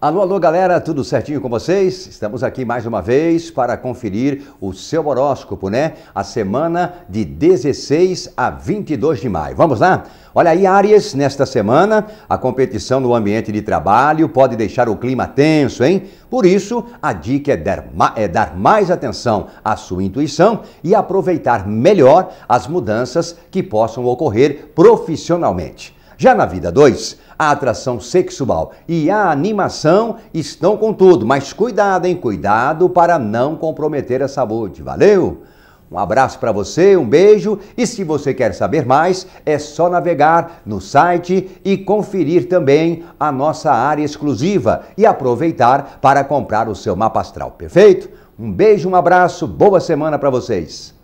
Alô, alô, galera, tudo certinho com vocês? Estamos aqui mais uma vez para conferir o seu horóscopo, né? A semana de 16 a 22 de maio. Vamos lá? Olha aí, Áries, nesta semana, a competição no ambiente de trabalho pode deixar o clima tenso, hein? Por isso, a dica é dar, é dar mais atenção à sua intuição e aproveitar melhor as mudanças que possam ocorrer profissionalmente. Já na vida 2, a atração sexual e a animação estão com tudo, mas cuidado, hein? Cuidado para não comprometer a saúde. Valeu? Um abraço para você, um beijo e se você quer saber mais, é só navegar no site e conferir também a nossa área exclusiva e aproveitar para comprar o seu mapa astral, perfeito? Um beijo, um abraço, boa semana para vocês.